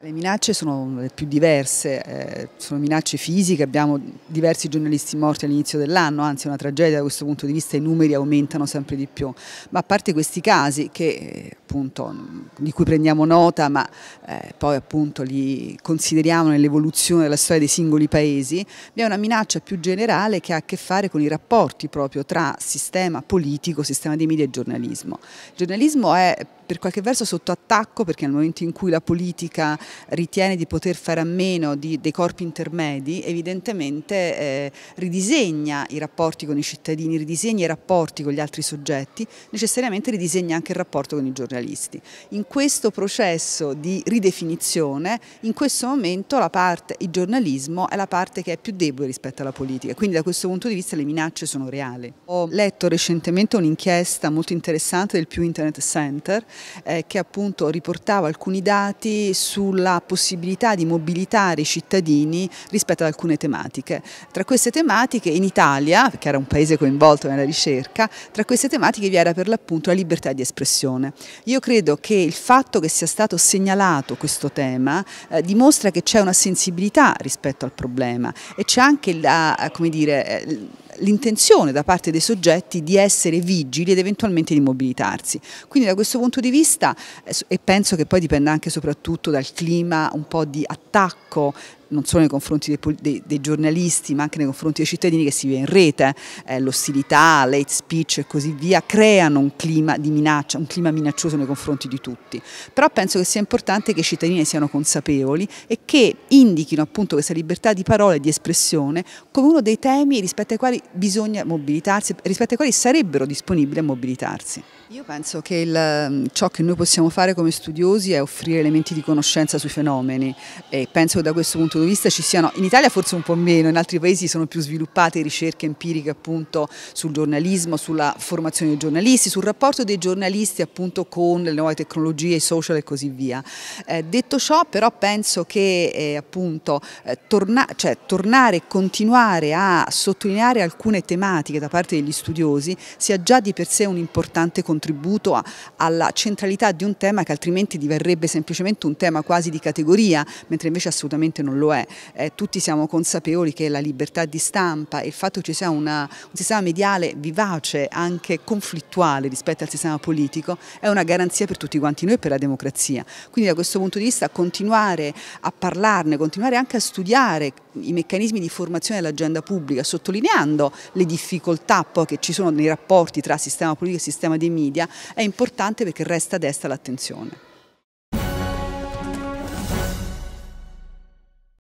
Le minacce sono le più diverse, eh, sono minacce fisiche, abbiamo diversi giornalisti morti all'inizio dell'anno, anzi è una tragedia da questo punto di vista, i numeri aumentano sempre di più, ma a parte questi casi che, eh, appunto, di cui prendiamo nota ma eh, poi appunto, li consideriamo nell'evoluzione della storia dei singoli paesi, vi è una minaccia più generale che ha a che fare con i rapporti proprio tra sistema politico, sistema dei media e giornalismo. Il giornalismo è per qualche verso sotto attacco perché nel momento in cui la politica ritiene di poter fare a meno di, dei corpi intermedi, evidentemente eh, ridisegna i rapporti con i cittadini, ridisegna i rapporti con gli altri soggetti, necessariamente ridisegna anche il rapporto con i giornalisti. In questo processo di ridefinizione, in questo momento parte, il giornalismo è la parte che è più debole rispetto alla politica, quindi da questo punto di vista le minacce sono reali. Ho letto recentemente un'inchiesta molto interessante del Pew Internet Center eh, che appunto riportava alcuni dati sul sulla possibilità di mobilitare i cittadini rispetto ad alcune tematiche. Tra queste tematiche in Italia, che era un paese coinvolto nella ricerca, tra queste tematiche vi era per l'appunto la libertà di espressione. Io credo che il fatto che sia stato segnalato questo tema eh, dimostra che c'è una sensibilità rispetto al problema e c'è anche la, eh, come dire, eh, l'intenzione da parte dei soggetti di essere vigili ed eventualmente di mobilitarsi. Quindi da questo punto di vista, eh, e penso che poi dipenda anche soprattutto dal clima un po' di attacco non solo nei confronti dei, dei, dei, giornalisti ma anche nei confronti dei cittadini che si vive in rete, eh, l'ostilità, l'hate speech e così via creano un clima di minaccia, un clima minaccioso nei confronti di tutti, però penso che sia importante che i cittadini siano consapevoli e che indichino appunto questa libertà di parola e di espressione come uno dei temi rispetto ai quali bisogna mobilitarsi, rispetto ai quali sarebbero disponibili a mobilitarsi. Io penso che il, ciò che noi possiamo fare come studiosi è offrire elementi di conoscenza sui fenomeni e penso che da questo punto punto di vista ci siano, in Italia forse un po' meno, in altri paesi sono più sviluppate ricerche empiriche appunto sul giornalismo, sulla formazione dei giornalisti, sul rapporto dei giornalisti appunto con le nuove tecnologie, i social e così via. Eh, detto ciò però penso che eh, appunto eh, torna, cioè, tornare e continuare a sottolineare alcune tematiche da parte degli studiosi sia già di per sé un importante contributo a, alla centralità di un tema che altrimenti diverrebbe semplicemente un tema quasi di categoria, mentre invece assolutamente non lo è lo è. Eh, tutti siamo consapevoli che la libertà di stampa e il fatto che ci sia una, un sistema mediale vivace, anche conflittuale rispetto al sistema politico, è una garanzia per tutti quanti noi e per la democrazia. Quindi da questo punto di vista continuare a parlarne, continuare anche a studiare i meccanismi di formazione dell'agenda pubblica, sottolineando le difficoltà poi che ci sono nei rapporti tra sistema politico e sistema dei media, è importante perché resta a destra l'attenzione.